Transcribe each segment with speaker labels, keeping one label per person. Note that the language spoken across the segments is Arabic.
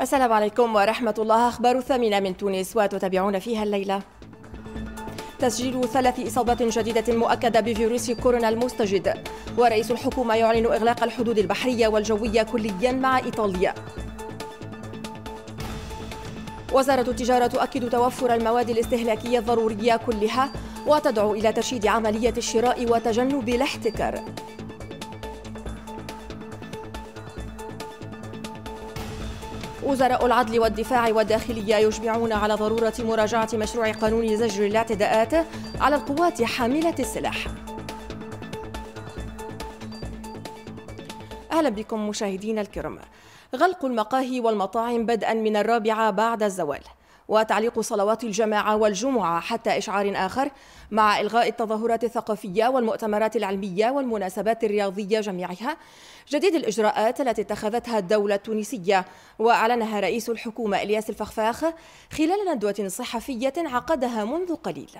Speaker 1: السلام عليكم ورحمة الله أخبار الثامنة من تونس وتتابعون فيها الليلة تسجيل ثلاث إصابات جديدة مؤكدة بفيروس كورونا المستجد ورئيس الحكومة يعلن إغلاق الحدود البحرية والجوية كليا مع إيطاليا وزارة التجارة تؤكد توفر المواد الاستهلاكية الضرورية كلها وتدعو إلى تشييد عملية الشراء وتجنب الاحتكار وزراء العدل والدفاع والداخلية يجمعون على ضرورة مراجعة مشروع قانون زجر الاعتداءات على القوات حاملة السلاح أهلا بكم مشاهدينا الكرام غلق المقاهي والمطاعم بدءا من الرابعة بعد الزوال وتعليق صلوات الجماعة والجمعة حتى إشعار آخر مع إلغاء التظاهرات الثقافية والمؤتمرات العلمية والمناسبات الرياضية جميعها جديد الإجراءات التي اتخذتها الدولة التونسية وأعلنها رئيس الحكومة إلياس الفخفاخ خلال ندوة صحفية عقدها منذ قليل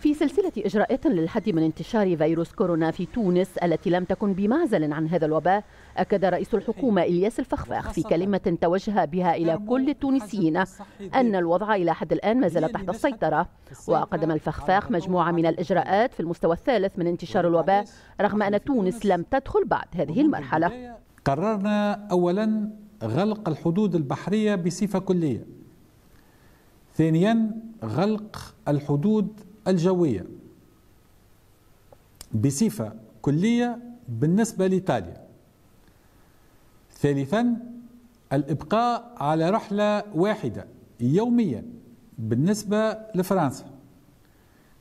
Speaker 2: في سلسلة إجراءات للحد من انتشار فيروس كورونا في تونس التي لم تكن بمعزل عن هذا الوباء أكد رئيس الحكومة إلياس الفخفاخ في كلمة توجه بها إلى كل التونسيين أن الوضع إلى حد الآن ما زال تحت السيطرة وقدم الفخفاخ مجموعة من الإجراءات في المستوى الثالث من انتشار الوباء رغم أن تونس لم تدخل بعد هذه المرحلة
Speaker 3: قررنا أولا غلق الحدود البحرية بصفة كلية ثانيا غلق الحدود الجوية بصفة كلية بالنسبة لإيطاليا ثالثا الإبقاء على رحلة واحدة يوميا بالنسبة لفرنسا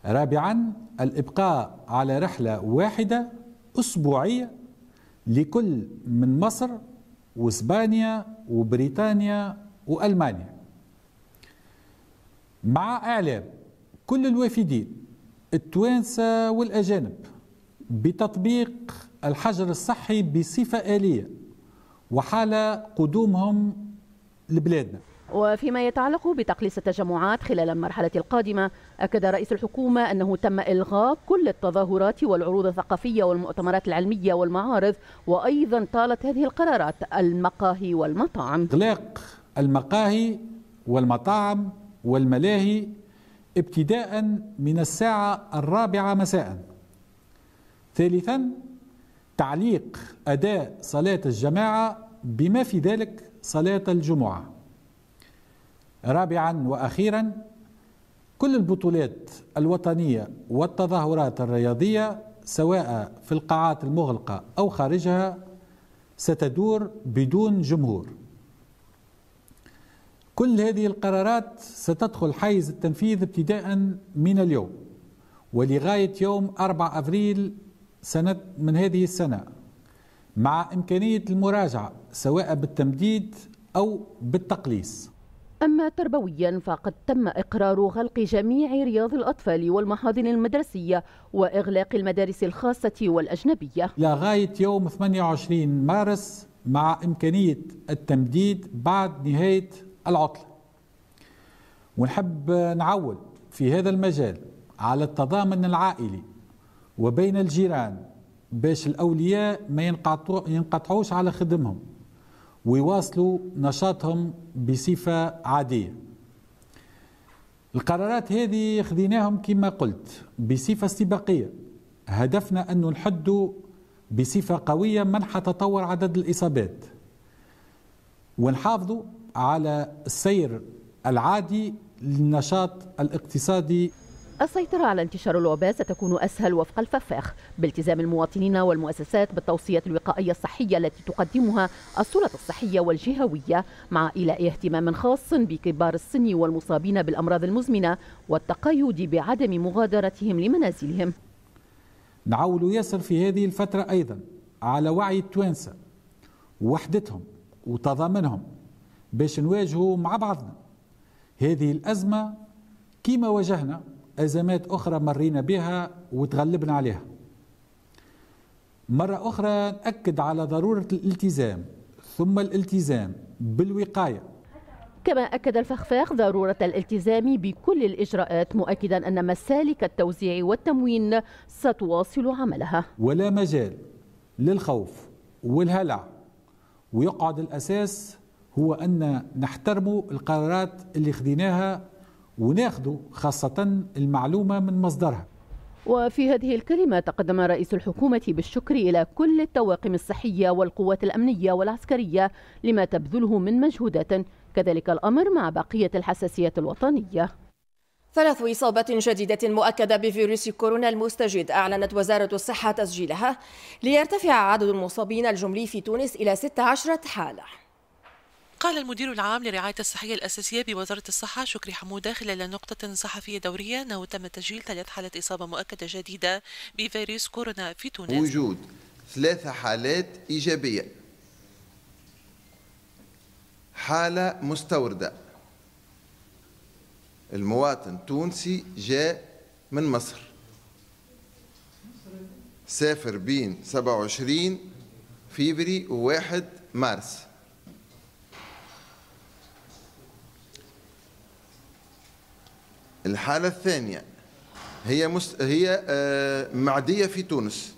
Speaker 3: رابعا الإبقاء على رحلة واحدة أسبوعية لكل من مصر وإسبانيا وبريطانيا وألمانيا مع إعلام كل الوافدين التوانسة والأجانب بتطبيق الحجر الصحي بصفة آلية وحال قدومهم لبلادنا
Speaker 2: وفيما يتعلق بتقليص التجمعات خلال المرحلة القادمة أكد رئيس الحكومة أنه تم إلغاء كل التظاهرات والعروض الثقافية والمؤتمرات العلمية والمعارض وأيضا طالت هذه القرارات المقاهي والمطاعم
Speaker 3: إغلاق المقاهي والمطاعم والملاهي ابتداء من الساعة الرابعة مساء ثالثا تعليق أداء صلاة الجماعة بما في ذلك صلاة الجمعة رابعا وأخيرا كل البطولات الوطنية والتظاهرات الرياضية سواء في القاعات المغلقة أو خارجها ستدور بدون جمهور كل هذه القرارات ستدخل حيز التنفيذ ابتداء من اليوم ولغاية يوم 4 أفريل سنة من هذه السنة مع إمكانية المراجعة سواء بالتمديد أو بالتقليص
Speaker 2: أما تربويا فقد تم إقرار غلق جميع رياض الأطفال والمحاضن المدرسية وإغلاق المدارس الخاصة والأجنبية
Speaker 3: لغاية يوم 28 مارس مع إمكانية التمديد بعد نهاية العطلة ونحب نعود في هذا المجال على التضامن العائلي وبين الجيران باش الأولياء ما ينقطعوش على خدمهم ويواصلوا نشاطهم بصفة عادية القرارات هذه خذيناهم كما قلت بصفة استباقية هدفنا أن نحدوا بصفة قوية منح تطور عدد الإصابات ونحافظوا على السير العادي للنشاط الاقتصادي
Speaker 2: السيطرة على انتشار الوباء ستكون أسهل وفق الففاخ بالتزام المواطنين والمؤسسات بالتوصية الوقائية الصحية التي تقدمها السلطة الصحية والجهوية مع إيلاء اهتمام خاص بكبار السن والمصابين بالأمراض المزمنة والتقيد بعدم مغادرتهم لمنازلهم
Speaker 3: نعول ياسر في هذه الفترة أيضا على وعي التوانسة وحدتهم وتضامنهم باش نواجهوا مع بعضنا هذه الأزمة كما واجهنا أزمات أخرى مرينا بها وتغلبنا عليها مرة أخرى نأكد على ضرورة الالتزام ثم الالتزام بالوقاية
Speaker 2: كما أكد الفخفاخ ضرورة الالتزام بكل الإجراءات مؤكدا أن مسالك التوزيع والتموين ستواصل عملها
Speaker 3: ولا مجال للخوف والهلع ويقعد الأساس هو أن نحترموا القرارات اللي خديناها وناخذوا خاصة المعلومة من مصدرها
Speaker 2: وفي هذه الكلمة تقدم رئيس الحكومة بالشكر إلى كل الطواقم الصحية والقوات الأمنية والعسكرية لما تبذله من مجهودات كذلك الأمر مع بقية الحساسية الوطنية
Speaker 1: ثلاث إصابات جديدة مؤكدة بفيروس كورونا المستجد أعلنت وزارة الصحة تسجيلها ليرتفع عدد المصابين الجملي في تونس إلى 16 حالة
Speaker 4: قال المدير العام لرعاية الصحية الأساسية بوزارة الصحة شكري حمودة خلال نقطة صحفية دورية أنه تم تسجيل ثلاث حالات إصابة مؤكدة جديدة بفيروس كورونا في تونس وجود
Speaker 5: ثلاثة حالات إيجابية حالة مستوردة المواطن تونسي جاء من مصر سافر بين 27 فيفري و1 مارس الحالة الثانية هي مست... هي آه، معدية في تونس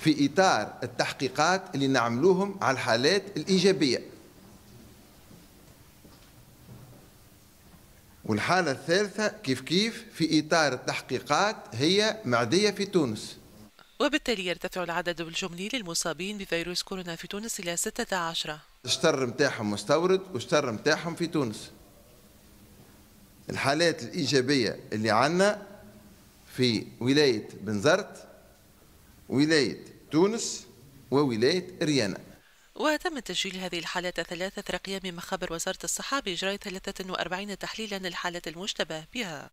Speaker 5: في إطار التحقيقات اللي نعملوهم على الحالات الإيجابية والحالة الثالثة كيف كيف في إطار التحقيقات هي معدية في تونس
Speaker 4: وبالتالي يرتفع العدد الجملي للمصابين بفيروس كورونا في تونس إلى 16
Speaker 5: الشطر متاعهم مستورد والشطر متاعهم في تونس الحالات الإيجابية اللي عنا في ولاية بنزرت ولاية تونس وولاية ريانا
Speaker 4: وتم تسجيل هذه الحالات الثلاثة رقيا من مخابر وزارة الصحة بإجراء 43 تحليلا للحالات المشتبه بها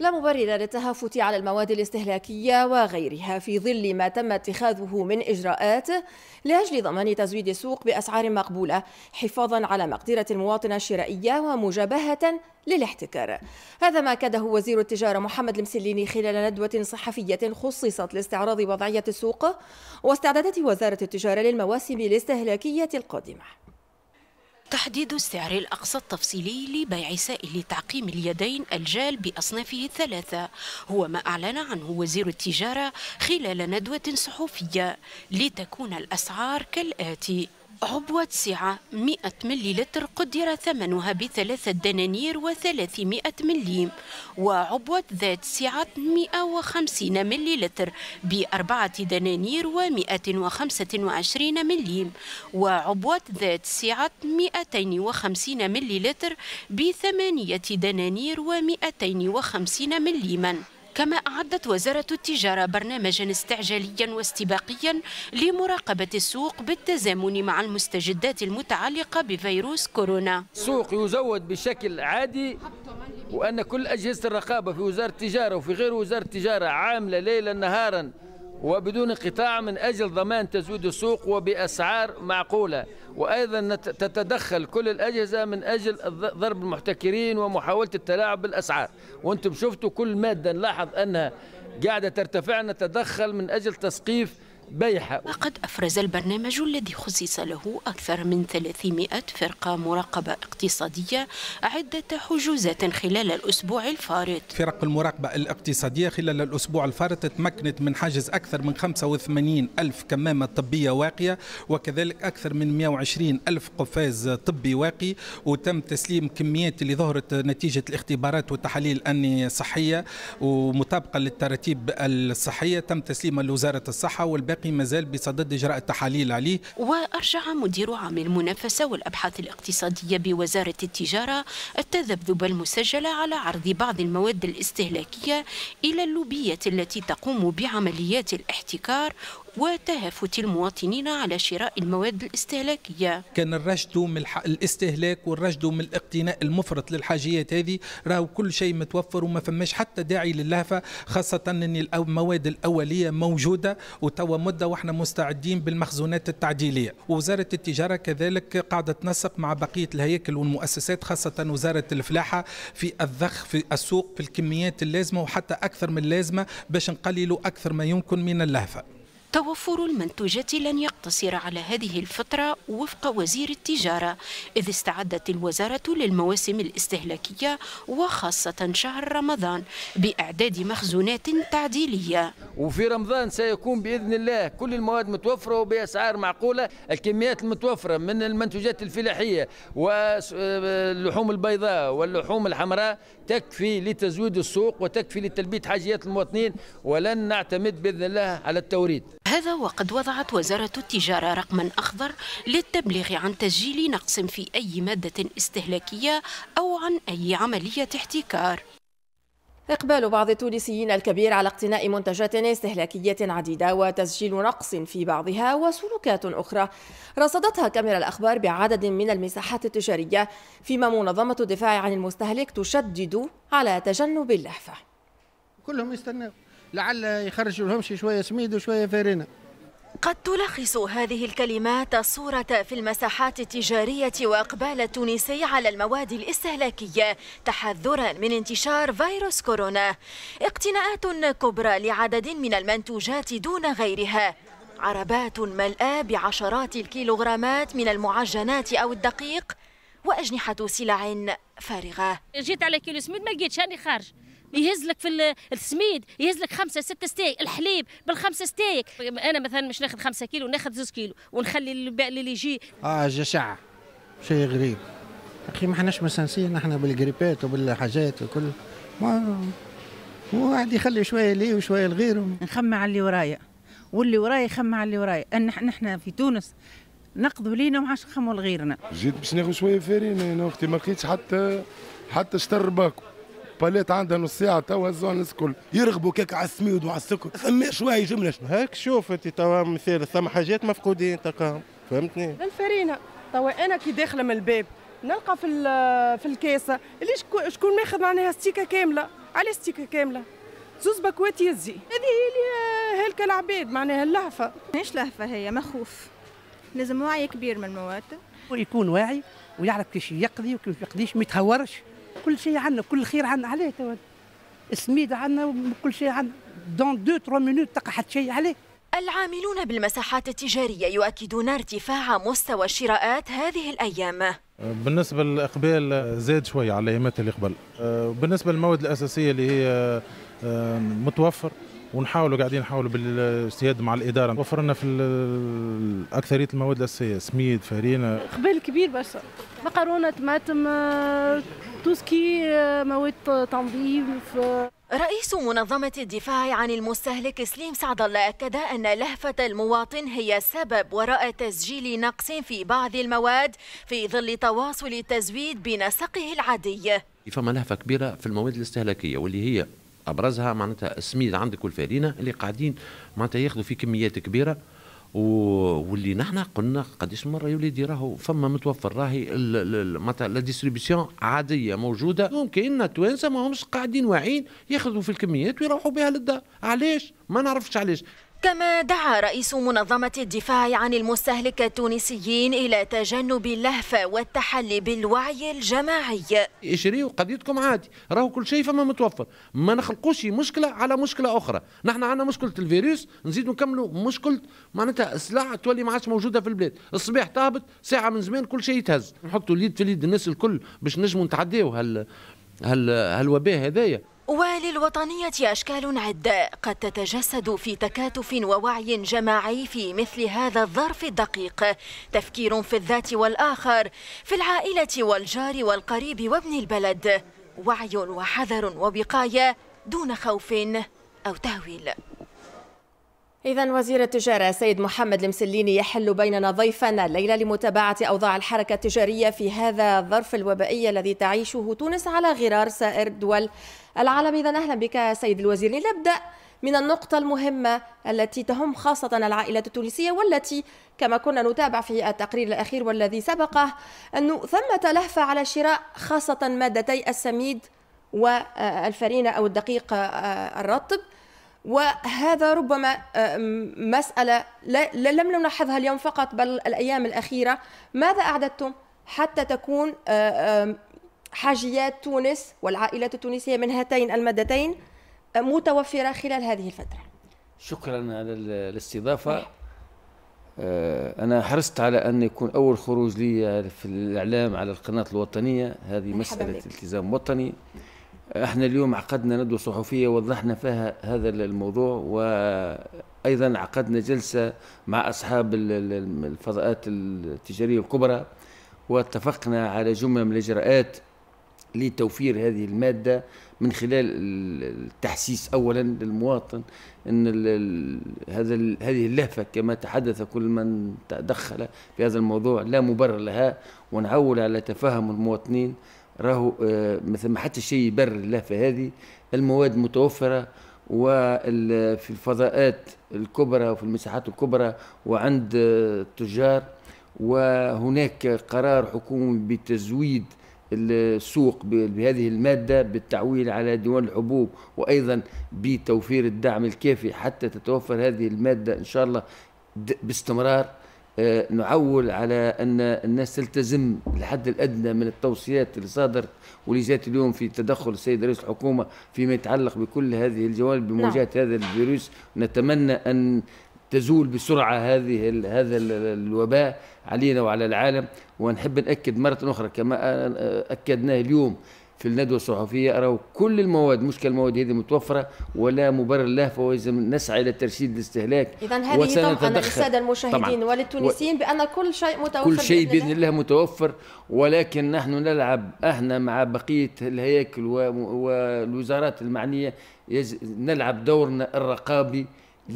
Speaker 1: لا مبرر للتهافت على المواد الاستهلاكية وغيرها في ظل ما تم اتخاذه من إجراءات لأجل ضمان تزويد السوق بأسعار مقبولة حفاظا على مقدرة المواطن الشرائية ومجابهة للاحتكار هذا ما أكده وزير التجارة محمد المسليني خلال ندوة صحفية خصصت لاستعراض وضعية السوق واستعدادات وزارة التجارة للمواسم الاستهلاكية القادمة
Speaker 6: تحديد السعر الأقصى التفصيلي لبيع سائل تعقيم اليدين الجال بأصنافه الثلاثة هو ما أعلن عنه وزير التجارة خلال ندوة صحفية لتكون الأسعار كالآتي عبوة سعة 100 مليلتر قدر ثمنها بثلاثة دنانير و300 ملي وعبوة ذات سعة 150 مليلتر بأربعة دنانير و125 ملي مليم وعبوة ذات سعة 250 مليلتر بثمانية دنانير و250 مليما كما أعدت وزارة التجارة برنامجا استعجاليا واستباقيا لمراقبة السوق بالتزامن مع المستجدات المتعلقة
Speaker 7: بفيروس كورونا السوق يزود بشكل عادي وأن كل أجهزة الرقابة في وزارة التجارة وفي غير وزارة التجارة عاملة ليلا نهارا وبدون قطاع من أجل ضمان تزويد السوق وبأسعار معقولة وأيضا تتدخل كل الأجهزة من أجل ضرب المحتكرين ومحاولة التلاعب بالأسعار وأنتم شفتوا كل مادة نلاحظ أنها قاعدة ترتفع نتدخل من أجل تسقيف بيحة لقد أفرز البرنامج الذي خصص له أكثر من 300
Speaker 6: فرقة مراقبة اقتصادية عدة حجوزات خلال الأسبوع الفارط
Speaker 8: فرق المراقبة الاقتصادية خلال الأسبوع الفارط تمكنت من حجز أكثر من 85 ألف كمامة طبية واقية وكذلك أكثر من 120 ألف قفاز طبي واقي وتم تسليم كميات اللي ظهرت نتيجة الاختبارات والتحاليل أني صحية ومطابقة للتراتيب الصحية تم تسليمها لوزارة الصحة والباقي الباقي مازال بصدد إجراء التحاليل عليه
Speaker 6: وأرجع مدير عام المنافسة والأبحاث الاقتصادية بوزارة التجارة التذبذب المسجل على عرض بعض المواد الاستهلاكية إلى اللوبيات التي تقوم بعمليات الاحتكار وتهافت المواطنين على شراء المواد الاستهلاكية
Speaker 8: كان الرشد من الاستهلاك والرشد من الاقتناء المفرط للحاجيات هذه راهو كل شيء متوفر وما فماش حتى داعي للهفة خاصة أن المواد الأولية موجودة وتوا مدة وإحنا مستعدين بالمخزونات التعديلية وزارة التجارة كذلك قاعدة تنسق مع بقية الهياكل والمؤسسات خاصة وزارة الفلاحة في الضخ في السوق في الكميات اللازمة وحتى أكثر من اللازمة باش نقللوا أكثر ما يمكن من اللهفة
Speaker 6: توفر المنتوجات لن يقتصر على هذه الفترة وفق وزير التجارة إذ استعدت الوزارة للمواسم الاستهلاكية وخاصة
Speaker 7: شهر رمضان بإعداد مخزونات تعديلية وفي رمضان سيكون بإذن الله كل المواد متوفرة وبأسعار معقولة الكميات المتوفرة من المنتوجات الفلاحية واللحوم البيضاء واللحوم الحمراء تكفي لتزويد السوق وتكفي لتلبية حاجيات المواطنين ولن نعتمد بإذن الله على التوريد هذا وقد وضعت وزارة التجارة رقما أخضر للتبليغ عن تسجيل
Speaker 6: نقص في أي مادة استهلاكية أو عن أي عملية احتكار
Speaker 1: إقبال بعض التونسيين الكبير على اقتناء منتجات استهلاكية عديدة وتسجيل نقص في بعضها وسلوكات أخرى رصدتها كاميرا الأخبار بعدد من المساحات التجارية فيما منظمة الدفاع عن المستهلك تشدد على
Speaker 9: تجنب اللهفة كلهم يستنوا لعل يخرجوا لهم شويه سميد وشويه فارينه
Speaker 10: قد تلخص هذه الكلمات الصورة في المساحات التجارية وإقبال التونسي على المواد الاستهلاكية تحذرا من انتشار فيروس كورونا اقتناءات كبرى لعدد من المنتوجات دون غيرها عربات ملآة بعشرات الكيلوغرامات من المعجنات أو الدقيق وأجنحة سلع فارغة
Speaker 6: جيت على كيلو سميد ما لقيتش أني خارج يهز لك في السميد يهز لك خمسه سته ستايك الحليب بالخمسه ستايك انا مثلا مش ناخذ خمسه كيلو ناخذ زوز كيلو ونخلي اللي يجي
Speaker 9: اه جشع شيء غريب اخي ما حناش مسانسين احنا بالجريبات وبالحاجات وكل ما واحد يخلي شويه ليه وشويه لغيره نخمع على اللي ورايا
Speaker 4: واللي ورايا يخمع على اللي ورايا نحن في تونس نقضوا لينا وما عادش نخموا لغيرنا
Speaker 11: جيت باش ناخذ شويه فارين انا اختي ما لقيتش حتى حتى شطر باكو باليت عندها نص ساعه توا هزوها الناس الكل يرغبوا كيك على السميد وعلى السكر ثما شويه جمله شنو هاك
Speaker 8: شوف انت توا مثال ثم حاجات مفقودين تلقاهم فهمتني
Speaker 12: الفرينه توا انا كي داخله من الباب نلقى في في الكاسه اللي شكون ماخذ معناها ستيكه كامله على ستيكه كامله زوز بكوات يزي هذه هي اللي هلك العباد
Speaker 1: معناها اللهفه ماهيش لهفه هي مخوف لازم وعي كبير من المواطن
Speaker 13: ويكون
Speaker 4: واعي ويعرف كيفاش يقضي وكيف ما يقضيش ما يتهورش كل شيء عندنا كل خير عندنا عليه توا السميد عندنا كل شيء عندنا دون دو تروا مينوت تلقى حتى شيء عليه
Speaker 10: العاملون بالمساحات التجارية يؤكدون ارتفاع مستوى الشراءات هذه الأيام
Speaker 8: بالنسبة للإقبال زاد شوية على أيامات قبل بالنسبة للمواد الأساسية اللي هي متوفر ونحاولوا قاعدين نحاولوا بالاجتهاد مع الاداره وفرنا في اكثريه المواد الاساسيه سميد فارينة
Speaker 12: إقبال كبير برشا مقرونه طماطم آه، توسكي مواد تنظيف
Speaker 10: رئيس منظمة الدفاع عن المستهلك سليم سعد الله أكد أن لهفة المواطن هي السبب وراء تسجيل نقص في بعض المواد في ظل تواصل التزويد بنسقه العادي
Speaker 3: فما لهفة كبيرة في المواد الاستهلاكية واللي هي أبرزها معناتها السميد عندك والفارينة اللي قاعدين معناتها ياخذوا في كميات كبيرة واللي نحن قلنا قديش مره يا وليدي راهو فما متوفر راهي معناتها لا ديستريبيسيون عاديه موجوده ممكن التوانسه ماهمش قاعدين واعيين ياخذوا في الكميات ويروحوا بها للدار علاش ما نعرفش علاش
Speaker 10: كما دعا رئيس منظمة الدفاع عن المستهلك التونسيين إلى تجنب اللهفة والتحلي بالوعي الجماعي
Speaker 3: اشريوا قضيتكم عادي راهو كل شيء فما متوفر ما نخلقوش مشكلة على مشكلة أخرى نحن عندنا مشكلة الفيروس نزيد نكملوا مشكلة معناتها السلع تولي ما عادش موجودة في البلاد الصباح تهبط ساعة من زمان كل شيء يتهز نحطوا اليد في اليد الناس الكل باش نجموا نتعديوا هال هال هالوباء هذايا
Speaker 10: وللوطنية أشكال عدة قد تتجسد في تكاتف ووعي جماعي في مثل هذا الظرف الدقيق تفكير في الذات والآخر في العائلة والجار والقريب وابن البلد وعي وحذر ووقاية دون خوف أو تهويل إذا
Speaker 1: وزير التجارة سيد محمد المسليني يحل بيننا ضيفنا الليلة لمتابعة أوضاع الحركة التجارية في هذا الظرف الوبائي الذي تعيشه تونس على غرار سائر دول العالم إذا أهلا بك سيد الوزير لنبدأ من النقطة المهمة التي تهم خاصة العائلات التونسية والتي كما كنا نتابع في التقرير الأخير والذي سبقه أنه ثمة لهفة على شراء خاصة مادتي السميد والفرينة أو الدقيق آه، الرطب وهذا ربما آه، مسألة لم نلاحظها اليوم فقط بل الأيام الأخيرة ماذا أعددتم حتى تكون آه، حاجيات تونس والعائلات التونسية من هاتين المادتين آه، متوفرة خلال هذه الفترة
Speaker 7: شكرا على الاستضافة أنا حرصت على أن يكون أول خروج لي في الإعلام على القناة الوطنية هذه مسألة التزام وطني احنا اليوم عقدنا ندوة صحفية وضحنا فيها هذا الموضوع وأيضا عقدنا جلسة مع أصحاب الفضاءات التجارية الكبرى واتفقنا على جملة من الإجراءات لتوفير هذه المادة من خلال التحسيس أولا للمواطن أن هذا هذه اللهفة كما تحدث كل من تدخل في هذا الموضوع لا مبرر لها ونعول على تفهم المواطنين راهو آه، ما حتى شيء يبرر له في هذه المواد متوفره وفي الفضاءات الكبرى وفي المساحات الكبرى وعند آه، التجار وهناك قرار حكومي بتزويد السوق بهذه الماده بالتعويل على ديوان الحبوب وايضا بتوفير الدعم الكافي حتى تتوفر هذه الماده ان شاء الله باستمرار آه، نعول على أن الناس تلتزم الحد الأدنى من التوصيات اللي صادرت واللي جات اليوم في تدخل السيد رئيس الحكومة فيما يتعلق بكل هذه الجوانب نعم. بمواجهة نعم. هذا الفيروس نتمنى أن تزول بسرعة هذه هذا الوباء علينا وعلى العالم ونحب نأكد مرة أخرى كما آه، آه، أكدناه اليوم في الندوة الصحفية أرى كل المواد مش المواد هذه متوفرة ولا مبرر لها فلازم نسعى إلى ترشيد الاستهلاك إذا هذه طبعا للسادة المشاهدين وللتونسيين
Speaker 1: و... بأن كل شيء متوفر كل شيء بإذن
Speaker 7: الله متوفر ولكن نحن نلعب احنا مع بقية الهياكل والوزارات المعنية يز... نلعب دورنا الرقابي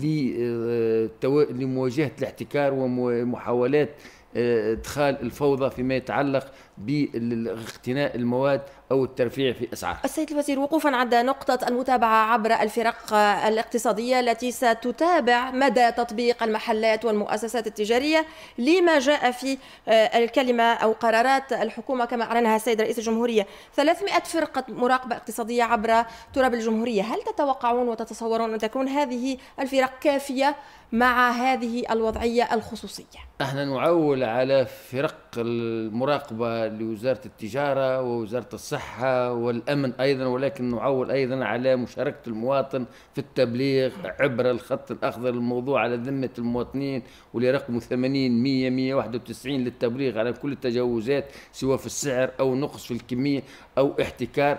Speaker 7: آه، لمواجهة الاحتكار ومحاولات آه، ادخال الفوضى فيما يتعلق باقتناء المواد او الترفيع في اسعار.
Speaker 1: السيد الوزير وقوفا عند نقطه المتابعه عبر الفرق الاقتصاديه التي ستتابع مدى تطبيق المحلات والمؤسسات التجاريه لما جاء في آه، الكلمه او قرارات الحكومه كما اعلنها السيد رئيس الجمهوريه 300 فرقه مراقبه اقتصاديه عبر تراب الجمهوريه، هل تتوقعون وتتصورون ان تكون هذه الفرق كافيه مع هذه الوضعيه الخصوصيه؟
Speaker 7: احنا نعول على فرق المراقبه لوزارة التجارة ووزارة الصحة والأمن أيضا ولكن نعول أيضا على مشاركة المواطن في التبليغ عبر الخط الأخضر الموضوع على ذمة المواطنين ولرقم 80 100 191 للتبليغ على كل التجاوزات سواء في السعر أو نقص في الكمية أو احتكار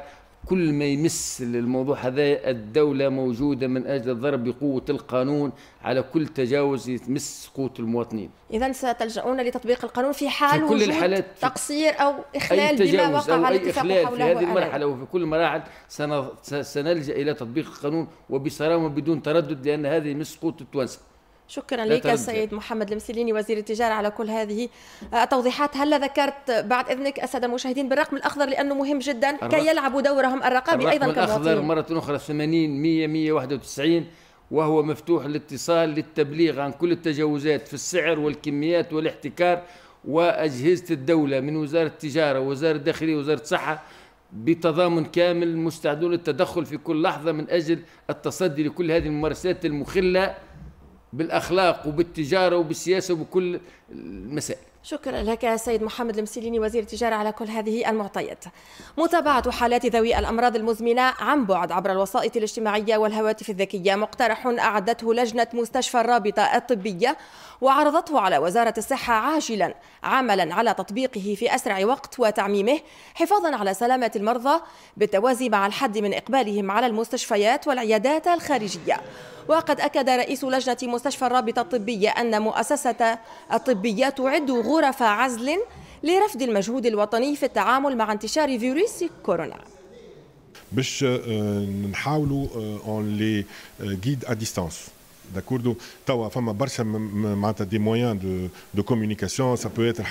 Speaker 7: كل ما يمس الموضوع هذا الدولة موجودة من أجل الضرب بقوة القانون على كل تجاوز يمس قوة المواطنين
Speaker 1: إذا ستلجؤون لتطبيق القانون في حال في كل وجود الحالات تقصير أو إخلال أي بما وقع أو على أي إخلال حوله في هذه المرحلة
Speaker 7: وفي كل المراحل سنلجأ إلى تطبيق القانون وبصرامة بدون تردد لأن هذه يمس قوة التوانسة
Speaker 1: شكرا لك السيد محمد المسليني وزير التجارة على كل هذه التوضيحات هلا ذكرت بعد إذنك السادة المشاهدين بالرقم الأخضر لأنه مهم جدا كي يلعبوا دورهم الرقابي أيضا الرقم الأخضر
Speaker 7: مرة أخرى 80 100 191 وهو مفتوح الاتصال للتبليغ عن كل التجاوزات في السعر والكميات والاحتكار وأجهزة الدولة من وزارة التجارة ووزارة الداخلية ووزارة الصحة بتضامن كامل مستعدون للتدخل في كل لحظة من أجل التصدي لكل هذه الممارسات المخلة بالاخلاق وبالتجاره وبالسياسه وبكل المسائل
Speaker 1: شكرا لك سيد محمد المسيليني وزير التجارة على كل هذه المعطيات متابعة حالات ذوي الأمراض المزمنة عن بعد عبر الوسائط الاجتماعية والهواتف الذكية مقترح أعدته لجنة مستشفى الرابطة الطبية وعرضته على وزارة الصحة عاجلا عملا على تطبيقه في أسرع وقت وتعميمه حفاظا على سلامة المرضى بالتوازي مع الحد من إقبالهم على المستشفيات والعيادات الخارجية وقد أكد رئيس لجنة مستشفى الرابطة الطبية أن مؤسسة الطبية تعد غرف عزل لرفض المجهود الوطني في التعامل مع انتشار فيروس كورونا
Speaker 11: باش آه، نحاولوا اون لي غيد ا ديستانس d'accord Tu as des moyens de, communication, ça peut être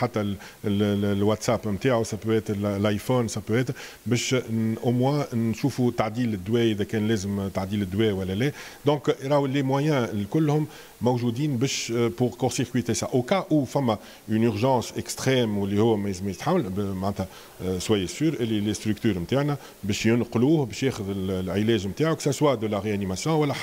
Speaker 11: le, WhatsApp, ça peut être l'iPhone, ça peut être. au moins, nous avons fait le le Donc, les moyens, tous, euh, pour circuiter ça. Au cas où, femme, une urgence extrême ou euh, soyez sûr, les structures, que ce soit de la réanimation, ou la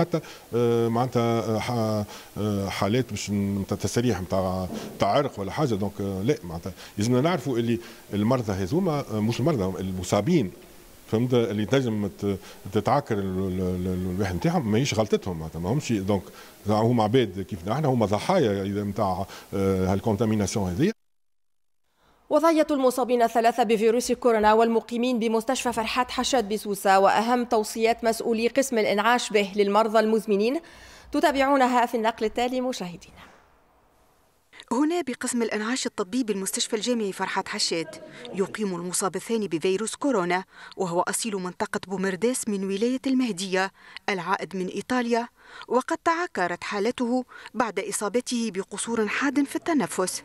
Speaker 11: حالات مش نتاع تسريح نتاع نتاع عرق ولا حاجه دونك آه، لا معناتها لازمنا نعرفوا اللي المرضى هذوما آه، مش المرضى المصابين فهمت اللي تنجم تتعكر الواحد نتاعهم ماهيش غلطتهم معناتها ماهمش دونك هما عباد كيفنا احنا هما ضحايا نتاع آه، هالكونتاميناسيون هذه
Speaker 1: وضعية المصابين الثلاثة بفيروس كورونا والمقيمين بمستشفى فرحات حشاد بسوسة وأهم توصيات مسؤولي قسم الإنعاش به للمرضى المزمنين تتابعونها في النقل التالي
Speaker 14: مشاهدينا هنا بقسم الإنعاش الطبي بالمستشفى الجامعي فرحات حشاد يقيم المصاب الثاني بفيروس كورونا وهو أصيل منطقة بومرداس من ولاية المهدية العائد من إيطاليا وقد تعكرت حالته بعد إصابته بقصور حاد في التنفس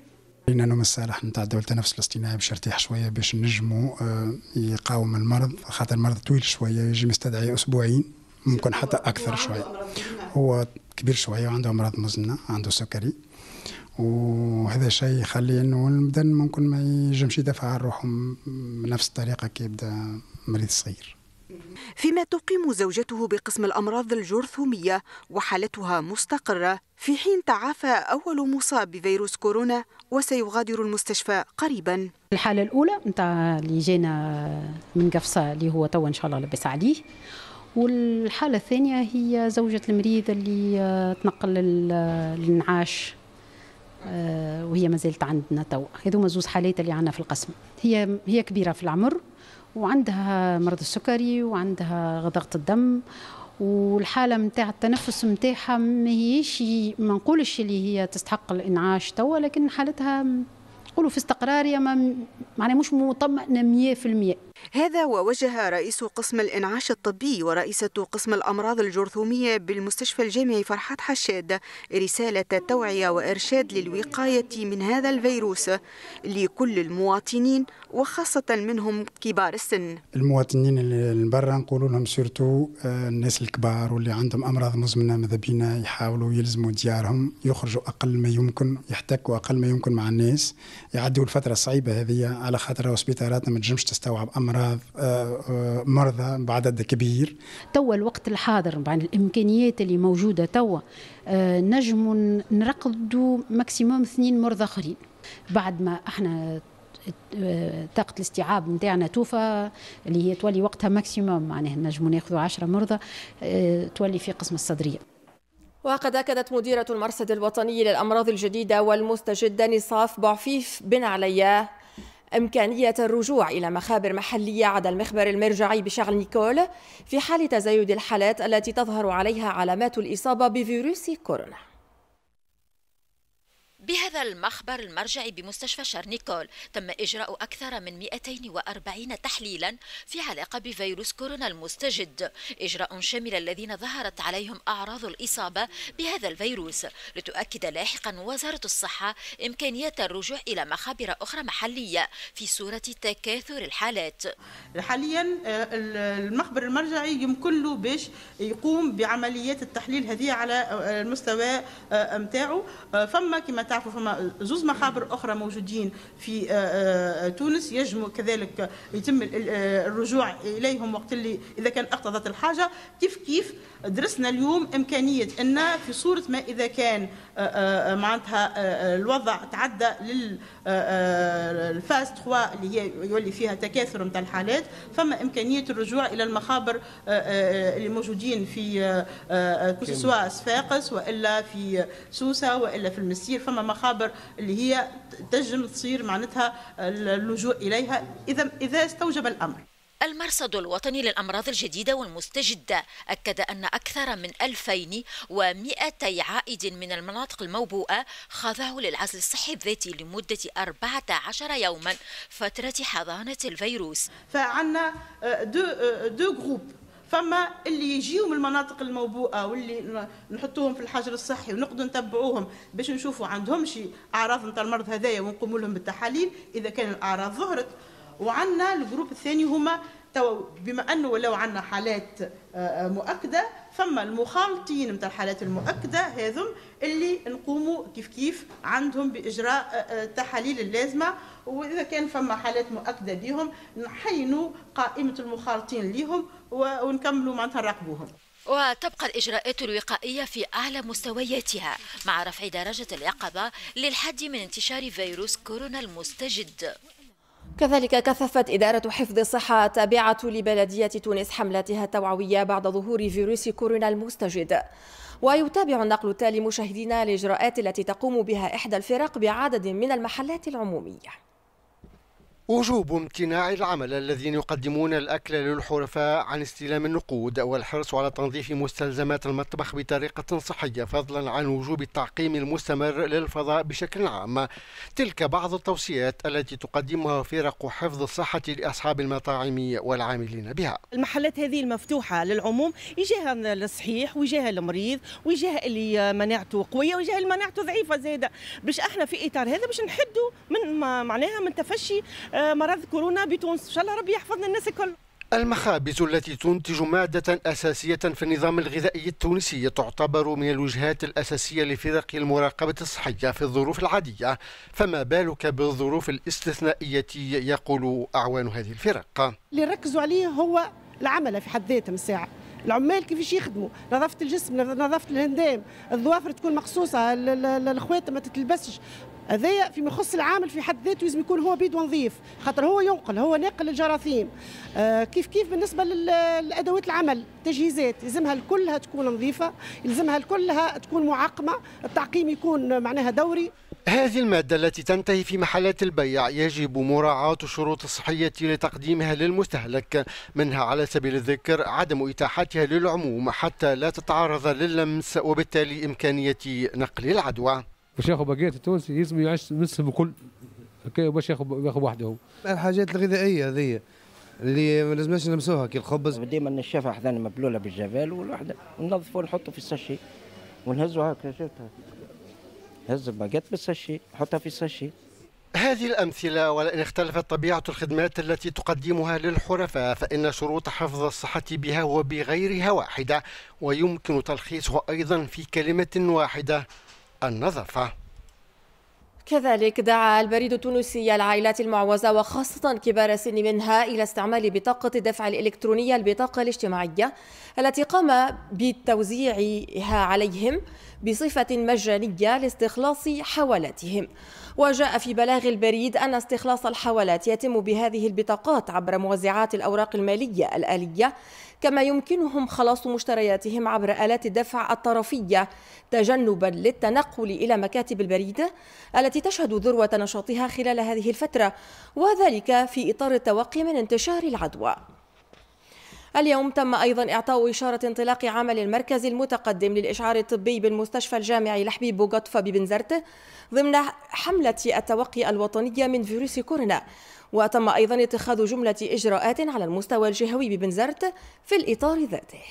Speaker 4: لنا انه الصالح نتاع الدول التنفس الاصطناعي باش يرتاح شويه باش نجموا آه، يقاوم المرض خاطر المرض طويل شويه يجي مستدعي اسبوعين ممكن حتى اكثر شويه هو كبير شويه وعنده امراض مزمنه عنده سكري وهذا شيء يخلي انه البدن ممكن ما يجمش يدافع عن روحه بنفس الطريقه كي يبدا مريض صغير
Speaker 14: فيما تقيم زوجته بقسم الأمراض الجرثومية وحالتها مستقرة في حين تعافى أول مصاب بفيروس كورونا وسيغادر المستشفى قريبا الحالة
Speaker 15: الأولى نتاع اللي جينا من قفصة اللي هو توا إن شاء الله لبس عليه والحاله الثانيه هي زوجة المريض اللي آه، تنقل آه، للنعاش آه، وهي ما زالت عندنا توا هذوما زوز حالات اللي عندنا في القسم هي هي كبيره في العمر وعندها مرض السكري وعندها ضغط الدم والحاله نتاع التنفس نتاعها ماهيش ما نقولش اللي هي تستحق الانعاش توا لكن حالتها نقولوا في استقرار يا ما
Speaker 14: معناها مش مطمئنه 100% هذا ووجه رئيس قسم الإنعاش الطبي ورئيسة قسم الأمراض الجرثومية بالمستشفى الجامعي فرحات حشاد رسالة توعية وإرشاد للوقاية من هذا الفيروس لكل المواطنين وخاصة منهم كبار السن
Speaker 4: المواطنين اللي برا نقولوا لهم سيرتو آه، الناس الكبار واللي عندهم أمراض مزمنة ماذا بينا يحاولوا يلزموا ديارهم يخرجوا أقل ما يمكن يحتكوا أقل ما يمكن مع الناس يعدوا الفترة الصعيبة هذه على خاطر هوسبيتالاتنا ما تنجمش تستوعب أمر امراض آه، آه، مرضى بعدد كبير
Speaker 15: توا الوقت الحاضر بعد الامكانيات اللي موجوده توا آه، نجم نرقدوا ماكسيموم اثنين مرضى اخرين بعد ما احنا طاقة الاستيعاب نتاعنا توفى اللي هي تولي وقتها ماكسيموم معناها نجموا ناخذوا 10 مرضى تولي في قسم الصدرية
Speaker 1: وقد أكدت مديرة المرصد الوطني للأمراض الجديدة والمستجدة نصاف بعفيف بن عليا إمكانية الرجوع إلى مخابر محلية عدا المخبر المرجعي بشعل نيكول في حال تزايد الحالات التي تظهر عليها علامات الإصابة بفيروس كورونا
Speaker 10: بهذا المخبر المرجعي بمستشفى شارنيكول تم إجراء أكثر من 240 تحليلا في علاقة بفيروس كورونا المستجد إجراء شمل الذين ظهرت عليهم أعراض الإصابة بهذا الفيروس لتؤكد لاحقا وزارة الصحة إمكانية الرجوع إلى مخابر أخرى محلية في
Speaker 12: صورة تكاثر الحالات حاليا آه، المخبر المرجعي يمكن له باش يقوم بعمليات التحليل هذه على آه، المستوى آه، متاعه فما كما تعرفوا فما زوز مخابر اخرى موجودين في آه، آه، آه، تونس يجم كذلك يتم الرجوع اليهم وقت اللي اذا كان اقتضت الحاجه كيف كيف درسنا اليوم امكانيه ان في صوره ما اذا كان معناتها الوضع تعدى للفاس 3 اللي هي يولي فيها تكاثر نتاع الحالات فما امكانيه الرجوع الى المخابر اللي موجودين في سواء صفاقس والا في سوسه والا في المسير فما مخابر اللي هي تنجم تصير معناتها اللجوء اليها اذا اذا استوجب الامر المرصد الوطني للأمراض الجديدة والمستجدة
Speaker 10: أكد أن أكثر من 2200 عائد من المناطق الموبوءة خاضعوا للعزل الصحي الذاتي لمدة 14 يوما فترة
Speaker 12: حضانة الفيروس فعنا آه، دو, آه، دو جروب فما اللي يجيو من المناطق الموبوءه واللي نحطوهم في الحجر الصحي ونقدر نتبعوهم باش نشوفوا عندهم شي اعراض نتاع المرض هذايا ونقوموا لهم بالتحاليل اذا كان الاعراض ظهرت وعندنا الجروب الثاني هما توا بما انه ولو عندنا حالات آه، آه، مؤكده فما المخالطين نتاع الحالات المؤكده هذم اللي نقوموا كيف كيف عندهم باجراء آه، التحاليل اللازمه واذا كان فما حالات مؤكده بهم نحينوا قائمه المخالطين لهم ونكملوا معناتها نراقبوهم
Speaker 10: وتبقى الإجراءات الوقائية في أعلى مستوياتها مع رفع درجة اليقظة للحد من انتشار فيروس كورونا المستجد
Speaker 1: كذلك كثفت إدارة حفظ الصحة التابعة لبلدية تونس حملاتها التوعوية بعد ظهور فيروس كورونا المستجد ويتابع النقل التالي مشاهدينا الإجراءات التي تقوم بها إحدى الفرق بعدد من المحلات العمومية
Speaker 9: وجوب امتناع العمل الذين يقدمون الأكل للحرفاء عن استلام النقود والحرص على تنظيف مستلزمات المطبخ بطريقة صحية فضلا عن وجوب التعقيم المستمر للفضاء بشكل عام تلك بعض التوصيات التي تقدمها فرق حفظ الصحة لأصحاب المطاعم والعاملين بها
Speaker 12: المحلات هذه المفتوحة للعموم يجيها الصحيح ويجيها المريض ويجيها اللي مناعته قوية ويجيها اللي مناعته ضعيفة زادة باش احنا في إطار هذا باش نحدوا من معناها من تفشي آه، مرض كورونا بتونس ان شاء الله ربي يحفظنا الناس الكل
Speaker 9: المخابز التي تنتج مادة أساسية في النظام الغذائي التونسي تعتبر من الوجهات الأساسية لفرق المراقبة الصحية في الظروف العادية فما بالك بالظروف الاستثنائية يقول أعوان هذه الفرق
Speaker 12: اللي ركزوا عليه هو العمل في حد من الساعة العمال كيفاش يخدموا نظافه الجسم نظافه الهندام الظوافر تكون مخصوصه الخواتم ما تتلبسش هذايا فيما يخص العامل في حد ذاته لازم يكون هو بيد ونظيف خاطر هو ينقل هو ناقل الجراثيم آه، كيف كيف بالنسبه للادوات العمل تجهيزات لازمها كلها تكون نظيفه لازمها كلها تكون معقمه التعقيم يكون معناها دوري
Speaker 9: هذه المادة التي تنتهي في محلات البيع يجب مراعاة الشروط الصحية لتقديمها للمستهلك منها على سبيل الذكر عدم إتاحتها للعموم حتى لا تتعرض للمس وبالتالي إمكانية نقل العدوى
Speaker 13: باش ياخذ بقيه التونسي لازم
Speaker 9: يعيش نصهم الكل باش ياخذ ياخذ وحده الحاجات الغذائيه هذه اللي ما لازمناش نلمسوها كي الخبز ديما نشافها حذانا مبلوله
Speaker 6: بالجبال والوحده ننظفوا ونحطوا في الساشي ونهزوا هكا شفتها
Speaker 16: هز الباقيات بالساشي نحطها في الساشي
Speaker 9: هذه الأمثلة ولئن اختلفت طبيعة الخدمات التي تقدمها للحرفاء فإن شروط حفظ الصحة بها وبغيرها واحدة ويمكن تلخيصها أيضا في كلمة واحدة النظافة
Speaker 1: كذلك دعا البريد التونسي العائلات المعوزة وخاصة كبار السن منها إلى استعمال بطاقة الدفع الإلكترونية البطاقة الاجتماعية التي قام بتوزيعها عليهم بصفة مجانية لاستخلاص حوالاتهم وجاء في بلاغ البريد أن استخلاص الحوالات يتم بهذه البطاقات عبر موزعات الأوراق المالية الآلية كما يمكنهم خلاص مشترياتهم عبر آلات الدفع الطرفية تجنبا للتنقل إلى مكاتب البريد التي تشهد ذروة نشاطها خلال هذه الفترة وذلك في إطار التوقي من انتشار العدوى اليوم تم أيضا إعطاء إشارة انطلاق عمل المركز المتقدم للإشعار الطبي بالمستشفى الجامعي لحبيب بوغوتفا ببنزرت ضمن حملة التوقي الوطنية من فيروس كورونا وتم أيضا اتخاذ جملة إجراءات على المستوى الجهوي ببنزرت في الإطار ذاته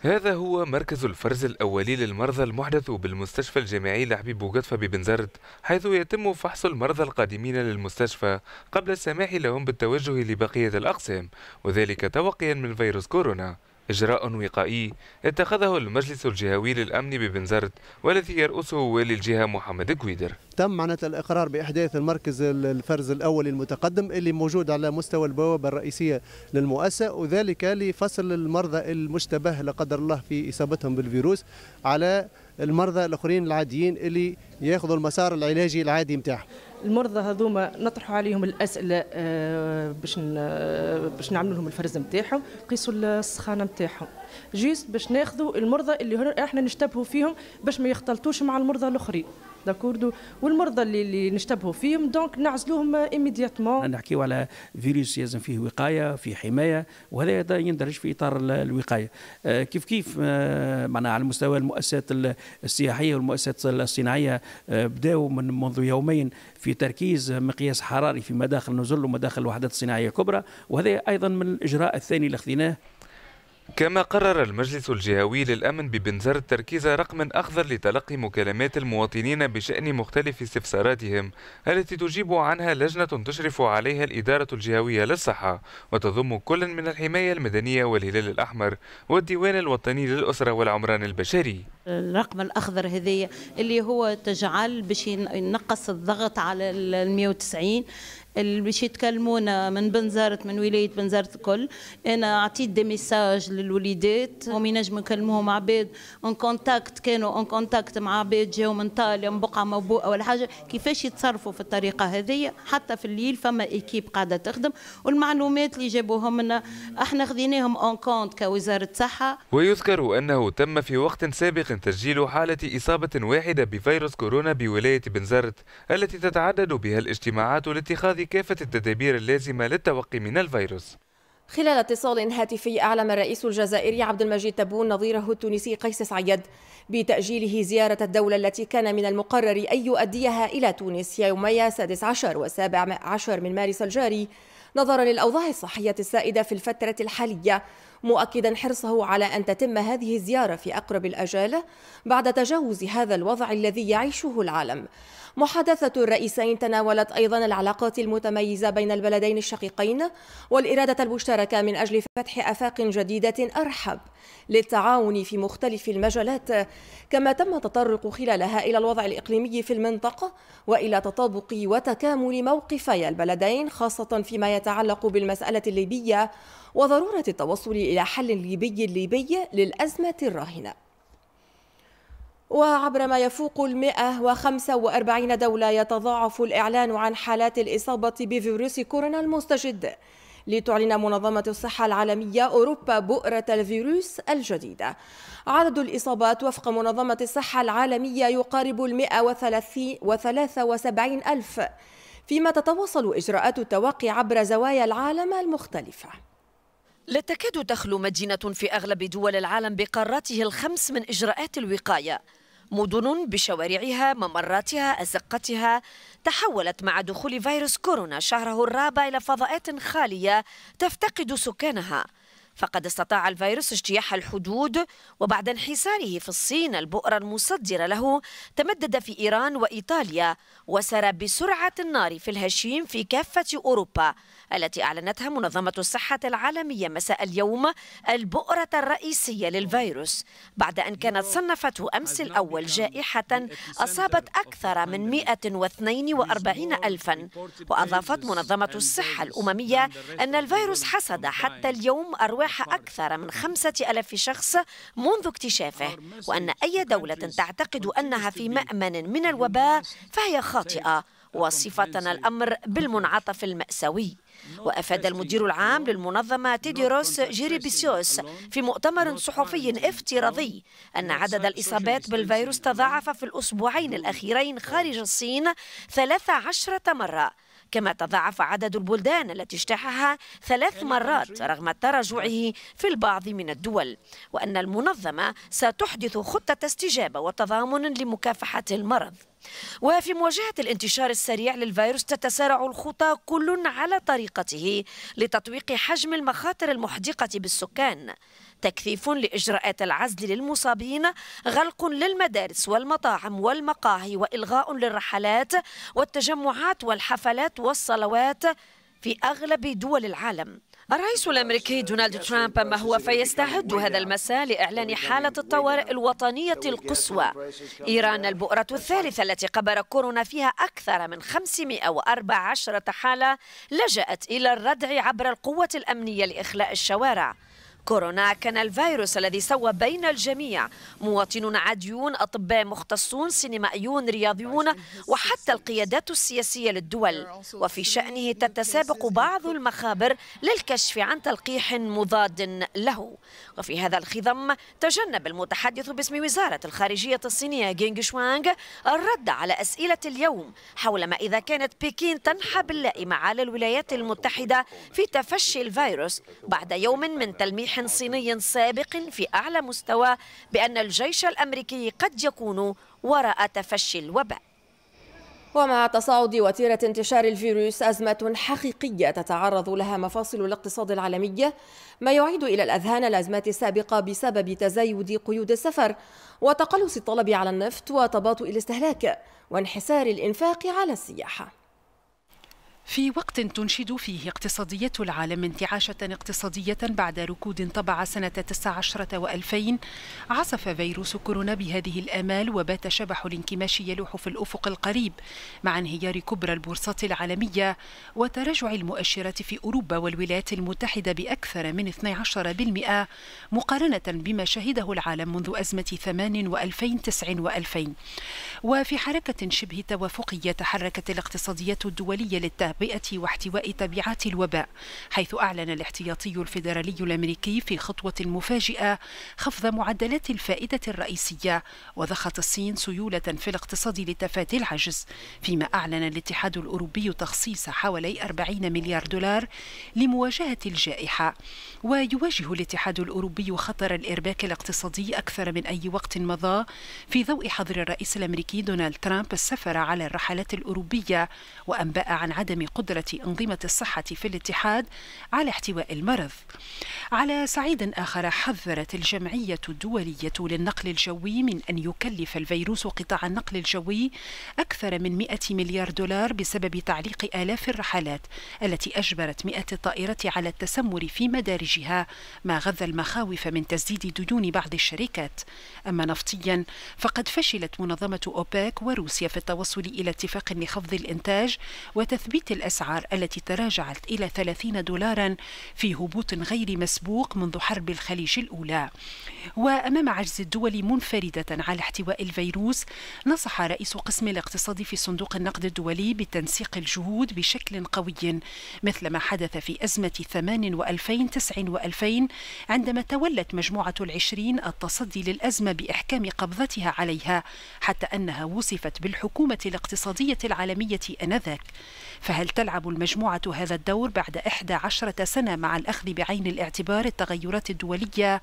Speaker 13: هذا هو مركز الفرز الأولي للمرضى المحدث بالمستشفى الجامعي لحبيب بوغدفة ببنزرت حيث يتم فحص المرضى القادمين للمستشفى قبل السماح لهم بالتوجه لبقية الأقسام وذلك توقيا من فيروس كورونا إجراء وقائي اتخذه المجلس الجهوي للأمن ببنزرت والذي يرأسه والي الجهة محمد جويدر
Speaker 9: تم معناتها الإقرار بإحداث المركز الفرز الأول المتقدم اللي موجود على مستوى البوابة الرئيسية للمؤسسة وذلك لفصل المرضى المشتبه لا قدر الله في إصابتهم بالفيروس على المرضى الآخرين العاديين اللي ياخذوا المسار العلاجي العادي متاعهم المرضى
Speaker 12: هذوما
Speaker 4: نطرحوا عليهم الاسئله آه، باش آه، باش نعملوا لهم الفرز نتاعهم قيسوا السخانه نتاعهم جيست باش ناخذوا المرضى اللي احنا نشتبهوا فيهم باش ما يختلطوش مع المرضى الاخرين داكوردو والمرضى اللي, اللي نشتبهوا فيهم دونك نعزلوهم ايميدياتمون
Speaker 8: نحكيو على فيروس يلزم فيه وقايه في
Speaker 4: حمايه وهذا
Speaker 8: يندرج في اطار الوقايه آه، كيف كيف آه، معنا على مستوى المؤسسات السياحيه والمؤسسات الصناعيه آه، بداوا من منذ يومين في تركيز مقياس حراري في مداخل نزل ومداخل الوحدات الصناعيه الكبرى وهذا ايضا من الاجراء الثاني اللي
Speaker 13: خذيناه كما قرر المجلس الجهوي للأمن ببنزرت تركيز رقم أخضر لتلقي مكالمات المواطنين بشأن مختلف استفساراتهم التي تجيب عنها لجنة تشرف عليها الإدارة الجهوية للصحة وتضم كل من الحماية المدنية والهلال الأحمر والديوان الوطني للأسرة والعمران البشري
Speaker 15: الرقم الأخضر هذية اللي هو تجعل باش ينقص الضغط على ال 190 اللي باش يتكلمونا من بنزرت من ولايه بنزرت الكل انا عطيت دي ميساج للوليدات هم ينجموا يكلموهم عباد اون كونتاكت كانوا اون كونتاكت مع عباد جاو من طاليا من بقعه موبوءه ولا حاجه كيفاش يتصرفوا في الطريقه هذه حتى في الليل فما ايكيب قاعده تخدم والمعلومات اللي جابوهم لنا احنا خذيناهم اون كونت كوزاره صحه
Speaker 13: ويذكر انه تم في وقت سابق تسجيل حاله اصابه واحده بفيروس كورونا بولايه بنزرت التي تتعدد بها الاجتماعات لاتخاذ كافة التدابير اللازمة للتوقي من الفيروس
Speaker 1: خلال اتصال هاتفي أعلم الرئيس الجزائري عبد المجيد تبون نظيره التونسي قيس سعيد بتأجيله زيارة الدولة التي كان من المقرر أن يؤديها إلى تونس يومي 16 و 17 من مارس الجاري نظرا للأوضاع الصحية السائدة في الفترة الحالية مؤكدا حرصه على أن تتم هذه الزيارة في أقرب الأجال بعد تجاوز هذا الوضع الذي يعيشه العالم محادثة الرئيسين تناولت أيضا العلاقات المتميزة بين البلدين الشقيقين والإرادة المشتركة من أجل فتح آفاق جديدة أرحب للتعاون في مختلف المجالات كما تم التطرق خلالها إلى الوضع الإقليمي في المنطقة وإلى تطابق وتكامل موقفي البلدين خاصة فيما يتعلق بالمسألة الليبية وضرورة التوصل إلى حل ليبي ليبي للأزمة الراهنة وعبر ما يفوق ال 145 دولة يتضاعف الإعلان عن حالات الإصابة بفيروس كورونا المستجد لتعلن منظمة الصحة العالمية أوروبا بؤرة الفيروس الجديدة عدد الإصابات وفق منظمة الصحة العالمية يقارب ال وسبعين ألف فيما تتواصل إجراءات التوقي عبر زوايا العالم المختلفة
Speaker 17: لا تكاد تخلو مدينة في أغلب دول العالم بقاراته الخمس من إجراءات الوقاية مدن بشوارعها ممراتها أزقتها تحولت مع دخول فيروس كورونا شهره الرابع إلى فضاءات خالية تفتقد سكانها فقد استطاع الفيروس اجتياح الحدود وبعد انحساره في الصين البؤرة المصدرة له تمدد في إيران وإيطاليا وسار بسرعة النار في الهشيم في كافة أوروبا التي أعلنتها منظمة الصحة العالمية مساء اليوم البؤرة الرئيسية للفيروس بعد أن كانت صنفته أمس الأول جائحة أصابت أكثر من 142 ألفا وأضافت منظمة الصحة الأممية أن الفيروس حصد حتى اليوم أرواح أكثر من 5000 شخص منذ اكتشافه وأن أي دولة تعتقد أنها في مأمن من الوباء فهي خاطئة وصفتنا الأمر بالمنعطف المأساوي وأفاد المدير العام للمنظمة تيديروس جيريبيسيوس في مؤتمر صحفي افتراضي أن عدد الإصابات بالفيروس تضاعف في الأسبوعين الأخيرين خارج الصين 13 مرة كما تضاعف عدد البلدان التي اجتاحها ثلاث مرات رغم تراجعه في البعض من الدول وأن المنظمة ستحدث خطة استجابة وتضامن لمكافحة المرض وفي مواجهة الانتشار السريع للفيروس تتسارع الخطى كل على طريقته لتطويق حجم المخاطر المحدقة بالسكان تكثيف لإجراءات العزل للمصابين غلق للمدارس والمطاعم والمقاهي وإلغاء للرحلات والتجمعات والحفلات والصلوات في أغلب دول العالم الرئيس الأمريكي دونالد ترامب أما هو فيستعد هذا المساء لإعلان حالة الطوارئ الوطنية القصوى إيران البؤرة الثالثة التي قبر كورونا فيها أكثر من 514 حالة لجأت إلى الردع عبر القوة الأمنية لإخلاء الشوارع كورونا كان الفيروس الذي سوى بين الجميع مواطنون عاديون أطباء مختصون سينمائيون رياضيون وحتى القيادات السياسية للدول وفي شأنه تتسابق بعض المخابر للكشف عن تلقيح مضاد له وفي هذا الخضم تجنب المتحدث باسم وزارة الخارجية الصينية جينغ شوانغ الرد على أسئلة اليوم حول ما إذا كانت بكين تنحب اللائمة على الولايات المتحدة في تفشي الفيروس بعد يوم من تلميح تصريح صيني سابق في أعلى مستوى بأن الجيش الأمريكي قد يكون وراء تفشي الوباء
Speaker 1: ومع تصاعد وتيرة انتشار الفيروس أزمة حقيقية تتعرض لها مفاصل الاقتصاد العالمية ما يعيد إلى الأذهان الأزمات السابقة بسبب تزايد قيود السفر وتقلص الطلب على النفط وتباطؤ الاستهلاك وانحسار الإنفاق على السياحة
Speaker 4: في وقت تنشد فيه اقتصادية العالم انتعاشة اقتصادية بعد ركود طبع سنة 19 و2000 عصف فيروس كورونا بهذه الآمال وبات شبح الانكماش يلوح في الأفق القريب مع انهيار كبرى البورصات العالمية وتراجع المؤشرات في أوروبا والولايات المتحدة بأكثر من 12% مقارنة بما شهده العالم منذ أزمة 8 و2000 و2000 وفي حركة شبه توافقية تحركت الاقتصادية الدولية للتهم تعبئة واحتواء تبعات الوباء حيث أعلن الاحتياطي الفيدرالي الأمريكي في خطوة مفاجئة خفض معدلات الفائدة الرئيسية وضخت الصين سيولة في الاقتصاد لتفادي العجز فيما أعلن الاتحاد الأوروبي تخصيص حوالي 40 مليار دولار لمواجهة الجائحة ويواجه الاتحاد الأوروبي خطر الإرباك الاقتصادي أكثر من أي وقت مضى في ضوء حظر الرئيس الأمريكي دونالد ترامب السفر على الرحلات الأوروبية وأنباء عن عدم قدرة أنظمة الصحة في الاتحاد على احتواء المرض. على صعيد آخر حذرت الجمعية الدولية للنقل الجوي من أن يكلف الفيروس قطاع النقل الجوي أكثر من 100 مليار دولار بسبب تعليق آلاف الرحلات التي أجبرت مئة طائرة على التسمر في مدارجها ما غذى المخاوف من تسديد ديون بعض الشركات. أما نفطيا فقد فشلت منظمة أوباك وروسيا في التوصل إلى اتفاق لخفض الإنتاج وتثبيت الأسعار التي تراجعت إلى 30 دولارا في هبوط غير مسبوق منذ حرب الخليج الأولى وأمام عجز الدول منفردة على احتواء الفيروس نصح رئيس قسم الاقتصاد في صندوق النقد الدولي بتنسيق الجهود بشكل قوي مثل ما حدث في أزمة 28 و و2000 عندما تولت مجموعة العشرين التصدي للأزمة بإحكام قبضتها عليها حتى أنها وصفت بالحكومة الاقتصادية العالمية آنذاك فهل تلعب المجموعة هذا الدور بعد 11 سنة مع الأخذ بعين الاعتبار التغيرات الدولية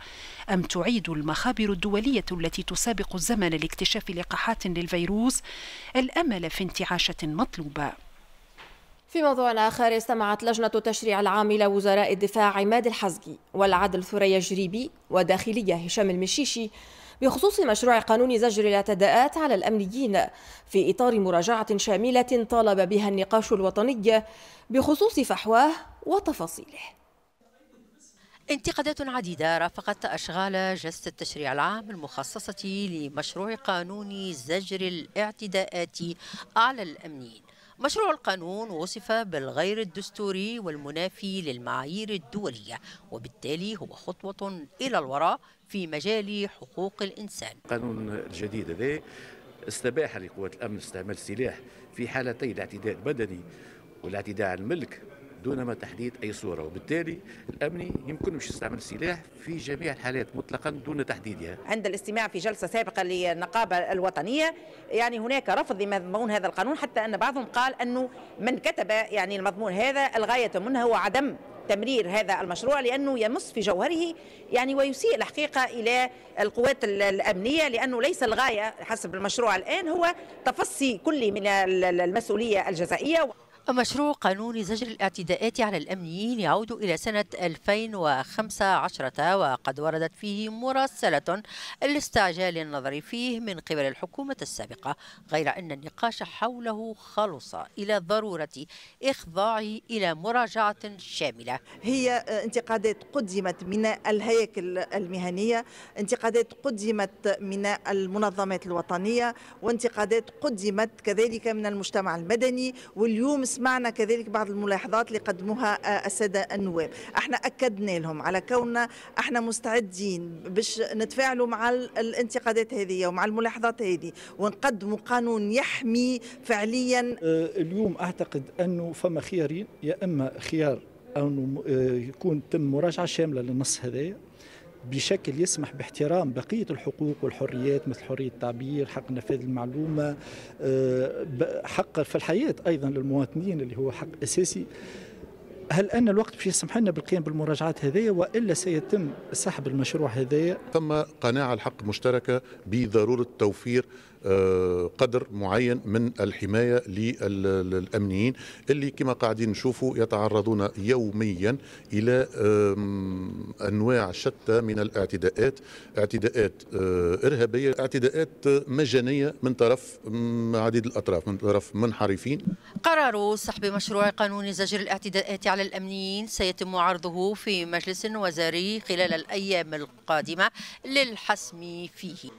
Speaker 4: أم تعيد المخابر الدولية التي تسابق الزمن لاكتشاف لقاحات للفيروس الأمل في انتعاشة مطلوبة؟
Speaker 1: في موضوع آخر استمعت لجنة تشريع العام إلى وزراء الدفاع عماد الحزقي والعدل ثريا الجريبي وداخلية هشام المشيشي بخصوص مشروع قانون زجر الاعتداءات على الأمنيين في إطار مراجعة شاملة طالب بها النقاش الوطني بخصوص فحواه وتفاصيله
Speaker 16: انتقادات عديدة رافقت أشغال جلسة التشريع العام المخصصة لمشروع قانون زجر الاعتداءات على الأمنيين مشروع القانون وصف بالغير الدستوري والمنافي للمعايير الدولية وبالتالي هو خطوة إلى الوراء في مجال حقوق الإنسان
Speaker 3: القانون الجديد هذا استباح لقوات الأمن استعمال السلاح في حالتي الاعتداء البدني والاعتداء على الملك دونما تحديد اي صوره وبالتالي الامني يمكنه يستعمل السلاح
Speaker 13: في جميع الحالات مطلقا دون تحديدها
Speaker 16: عند الاستماع في جلسه سابقه للنقابه الوطنيه يعني هناك رفض لمضمون هذا القانون حتى ان بعضهم قال انه من كتب يعني المضمون هذا الغايه منه هو عدم تمرير هذا المشروع لانه يمس في جوهره يعني ويسيء الحقيقه الى القوات الامنيه لانه ليس الغايه حسب المشروع الان هو تفصي كل من المسؤوليه الجزائيه مشروع قانون زجر الاعتداءات على الأمنيين يعود إلى سنة 2015 وقد وردت فيه مراسلة لاستعجال النظر فيه من قبل الحكومة السابقة غير أن النقاش حوله خلص إلى ضرورة إخضاعه إلى مراجعة شاملة
Speaker 14: هي انتقادات قدمت من الهياكل المهنية انتقادات قدمت من المنظمات الوطنية وانتقادات قدمت كذلك من المجتمع المدني واليوم سمعنا كذلك بعض الملاحظات اللي قدموها آه، السادة النواب احنا أكدنا لهم على كوننا احنا مستعدين باش نتفاعلوا مع الانتقادات هذه ومع الملاحظات هذه ونقدموا قانون يحمي فعليا آه، اليوم أعتقد أنه
Speaker 8: فما خيارين يا إما خيار أنه آه، يكون تم مراجعة شاملة للنص هذايا بشكل يسمح باحترام بقيه الحقوق والحريات مثل حريه التعبير، حق نفاذ المعلومه، آه، حق في الحياه ايضا للمواطنين اللي هو حق اساسي. هل ان الوقت باش يسمح لنا بالقيام بالمراجعات هذه والا سيتم سحب المشروع هذايا؟
Speaker 11: ثم قناعه الحق مشتركه بضروره توفير قدر معين من الحماية للأمنيين اللي كما قاعدين نشوفوا يتعرضون يوميا إلى أنواع شتى من الاعتداءات اعتداءات آه، إرهابية اعتداءات مجانية من طرف عديد الأطراف من طرف منحرفين
Speaker 16: قرار سحب مشروع قانون زجر الاعتداءات على الأمنيين سيتم عرضه في مجلس وزاري خلال الأيام القادمة للحسم فيه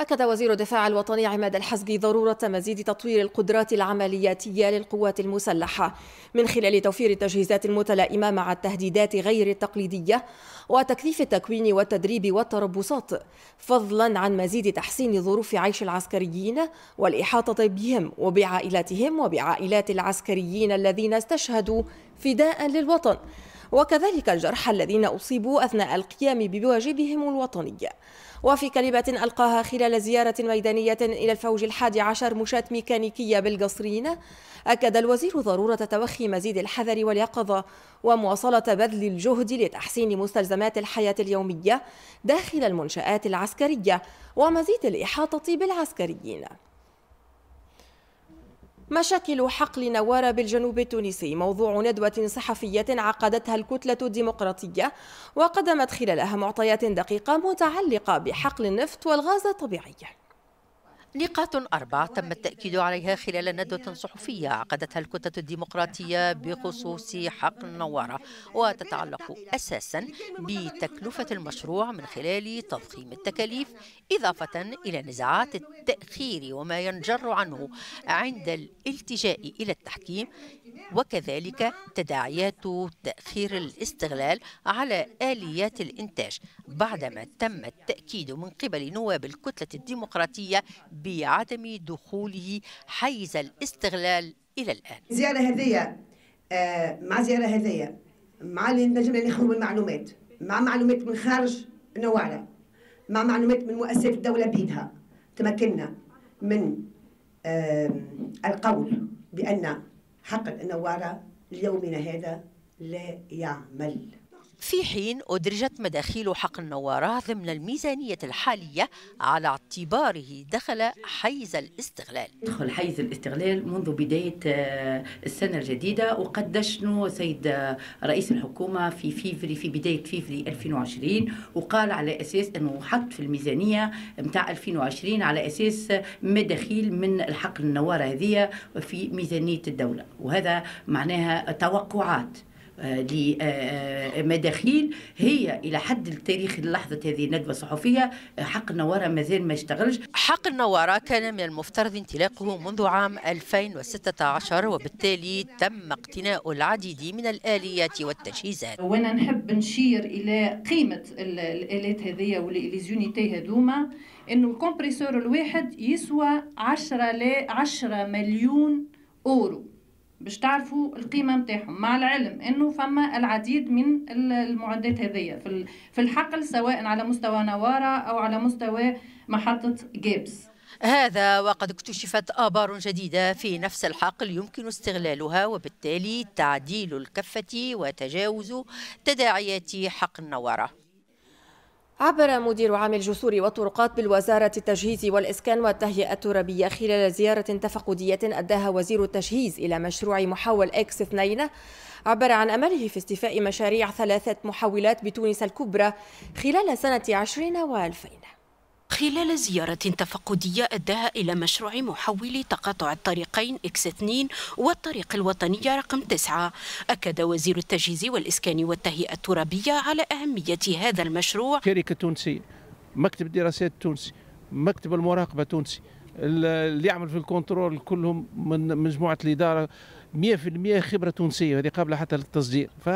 Speaker 16: أكد وزير
Speaker 1: الدفاع الوطني عماد الحزقي ضرورة مزيد تطوير القدرات العملياتية للقوات المسلحة من خلال توفير التجهيزات المتلائمة مع التهديدات غير التقليدية وتكثيف التكوين والتدريب والتربصات فضلا عن مزيد تحسين ظروف عيش العسكريين والإحاطة بهم وبعائلاتهم وبعائلات العسكريين الذين استشهدوا فداء للوطن وكذلك الجرحى الذين أصيبوا أثناء القيام بواجبهم الوطني وفي كلمة ألقاها خلال زيارة ميدانية إلى الفوج الحادي عشر مشاة ميكانيكية بالقصرين أكد الوزير ضرورة توخي مزيد الحذر واليقظة ومواصلة بذل الجهد لتحسين مستلزمات الحياة اليومية داخل المنشآت العسكرية ومزيد الإحاطة بالعسكريين مشاكل حقل نوارة بالجنوب التونسي موضوع ندوة صحفية عقدتها الكتلة الديمقراطية وقدمت
Speaker 16: خلالها معطيات دقيقة متعلقة بحقل النفط والغاز الطبيعي نقاط أربع تم التأكيد عليها خلال ندوة صحفية عقدتها الكتلة الديمقراطية بخصوص حق النوارة وتتعلق أساسا بتكلفة المشروع من خلال تضخيم التكاليف إضافة إلى نزاعات التأخير وما ينجر عنه عند الالتجاء إلى التحكيم وكذلك تداعيات تأخير الاستغلال على آليات الإنتاج بعدما تم التأكيد من قبل نواب الكتلة الديمقراطية بعدم دخوله حيز الاستغلال إلى الآن زيارة هذية
Speaker 14: آه، مع زيارة هذية مع اللي نجمنا يعني ناخذ المعلومات مع معلومات من خارج نوعنا مع معلومات من مؤسسات الدولة بيدها تمكنا من آه، القول بأن حقا أن ليومنا هذا لا يعمل في حين أدرجت
Speaker 16: مداخيل حق النوارة ضمن الميزانية الحالية على اعتباره دخل حيز الاستغلال دخل حيز الاستغلال منذ بداية آه، السنة الجديدة وقد دشنه سيد آه، رئيس الحكومة في فيفري في بداية فيفري 2020 وقال على أساس أنه حط في الميزانية متاع 2020 على أساس مداخيل من الحق النوارة هذه في ميزانية الدولة وهذا معناها توقعات آه، لمداخيل آه، آه، هي الى حد التاريخ لحظه هذه الندوه الصحفيه حق النواره مازال ما اشتغلش حق النواره كان من المفترض انطلاقه منذ عام 2016 وبالتالي تم اقتناء العديد من الاليات والتجهيزات وانا
Speaker 4: نحب نشير الى قيمه الالات هذه وليزيونيتي هذوما انه الكمبريسور الواحد يسوى 10 10 مليون اورو باش تعرفوا القيمه نتاعهم مع العلم انه فما العديد من المعدات هذية في الحقل سواء على مستوى نواره او على مستوى محطه جيبس
Speaker 16: هذا وقد اكتشفت آبار جديدة في نفس الحقل يمكن استغلالها وبالتالي تعديل الكفة وتجاوز تداعيات حقل النوارة
Speaker 1: عبر مدير عام الجسور والطرقات بالوزارة التجهيز والإسكان والتهيئة الترابية خلال زيارة تفقدية أداها وزير التجهيز إلى مشروع محول إكس 2 عبر عن أمله في استيفاء مشاريع ثلاثة محولات بتونس الكبرى خلال سنة 20 و 2000
Speaker 6: خلال زيارة تفقدية أداها إلى مشروع محول تقاطع الطريقين إكس 2 والطريق الوطنية رقم 9 أكد وزير التجهيز والإسكان والتهيئة الترابية على أهمية
Speaker 8: هذا المشروع شركة تونسية مكتب الدراسات التونسي مكتب المراقبة التونسي اللي يعمل في الكنترول كلهم من مجموعة الإدارة 100% خبرة تونسية وهذه قابلة حتى للتصدير ف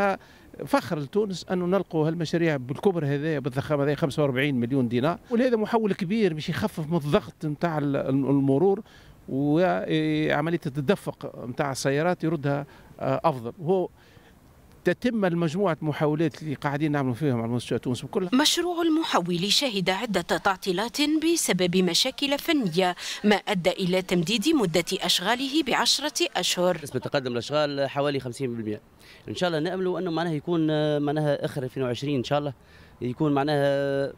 Speaker 8: فخر لتونس انه نلقوا هالمشاريع بالكبر هذا بالضخامه هذه 45 مليون دينار وهذا محول كبير باش يخفف من الضغط نتاع المرور وعمليه التدفق نتاع السيارات يردها آه، افضل هو تتم المجموعة محاولات اللي قاعدين نعملوا فيها مع المستشفى تونس بكل
Speaker 6: مشروع المحول شهد عدة تعطيلات بسبب مشاكل فنية ما أدى إلى تمديد مدة أشغاله بعشرة أشهر نسبة تقدم الأشغال حوالي 50% إن شاء الله نأمل أنه معناها يكون معناها آخر 2020 إن شاء الله يكون معناها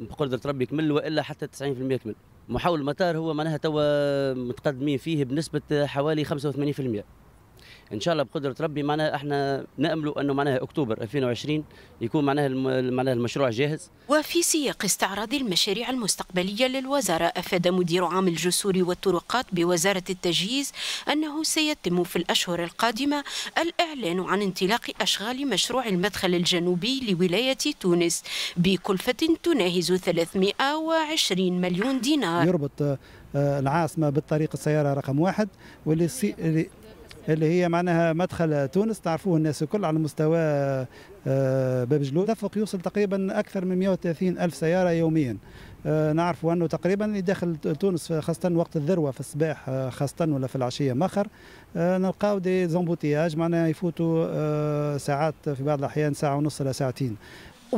Speaker 6: بقدرة ربي يكمل وإلا حتى 90% كمل محاول المطار هو معناها توا متقدمين فيه بنسبة حوالي 85% ان شاء الله بقدره ربي معناها احنا ناملوا انه معناها اكتوبر 2020 يكون معناها معناها المشروع جاهز وفي سياق استعراض المشاريع المستقبليه للوزاره افاد مدير عام الجسور والطرقات بوزاره التجهيز انه سيتم في الاشهر القادمه الاعلان عن انطلاق اشغال مشروع المدخل الجنوبي لولايه تونس بكلفه تناهز 320 مليون دينار
Speaker 9: يربط آه،
Speaker 4: العاصمه بالطريق السياره رقم واحد واللي اللي هي معناها مدخل تونس تعرفوه الناس الكل على مستوى آه، باب جلود تدفق يوصل تقريبا اكثر من 130 الف سياره يوميا آه، نعرف انه تقريبا اللي داخل تونس خاصه وقت الذروه في الصباح آه، خاصه ولا في العشيه مخر نلقاو دي زومبوتياج معناها يفوتوا ساعات في بعض الاحيان ساعه ونص الى ساعتين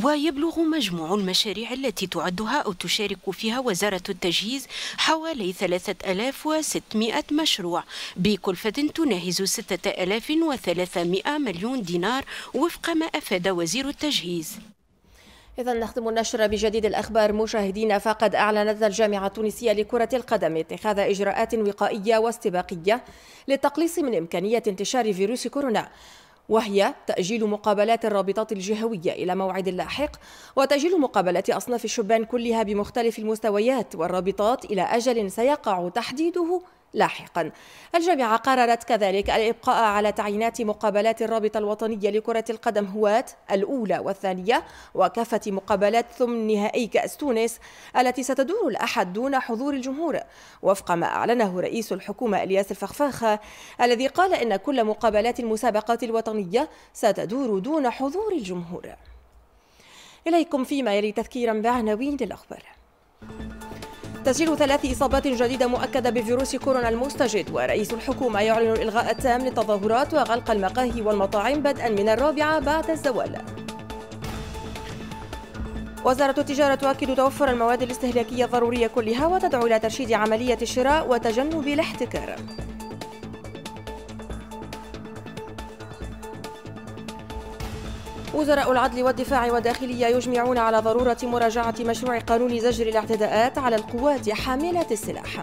Speaker 6: ويبلغ مجموع المشاريع التي تعدها أو تشارك فيها وزارة التجهيز حوالي 3600 مشروع بكلفة تناهز 6300 مليون دينار وفق ما أفاد وزير التجهيز
Speaker 1: إذا نختم النشر بجديد الأخبار مشاهدينا فقد أعلنت الجامعة التونسية لكرة القدم اتخاذ إجراءات وقائية واستباقية للتقليص من إمكانية انتشار فيروس كورونا وهي تأجيل مقابلات الرابطات الجهوية إلى موعد لاحق وتأجيل مقابلات أصناف الشبان كلها بمختلف المستويات والرابطات إلى أجل سيقع تحديده لاحقا الجامعة قررت كذلك الإبقاء على تعيينات مقابلات الرابطة الوطنية لكرة القدم هواة الأولى والثانية وكافة مقابلات ثمن نهائي كأس تونس التي ستدور الأحد دون حضور الجمهور وفق ما أعلنه رئيس الحكومة إلياس الفخفاخة الذي قال إن كل مقابلات المسابقات الوطنية ستدور دون حضور الجمهور إليكم فيما يلي تذكيرا بعناوين الأخبار تسجيل ثلاث إصابات جديدة مؤكدة بفيروس كورونا المستجد ورئيس الحكومة يعلن الإلغاء التام للتظاهرات وغلق المقاهي والمطاعم بدءا من الرابعة بعد الزوال وزارة التجارة تؤكد توفر المواد الاستهلاكية الضرورية كلها وتدعو إلى ترشيد عملية الشراء وتجنب الاحتكار وزراء العدل والدفاع والداخلية يجمعون على ضرورة مراجعة مشروع قانون زجر الاعتداءات على القوات حاملة السلاح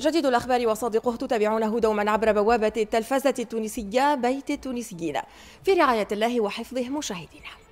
Speaker 1: جديد الأخبار وصادقه تتابعونه دوما عبر بوابة التلفزة التونسية بيت التونسيين في رعاية الله وحفظه مشاهدينا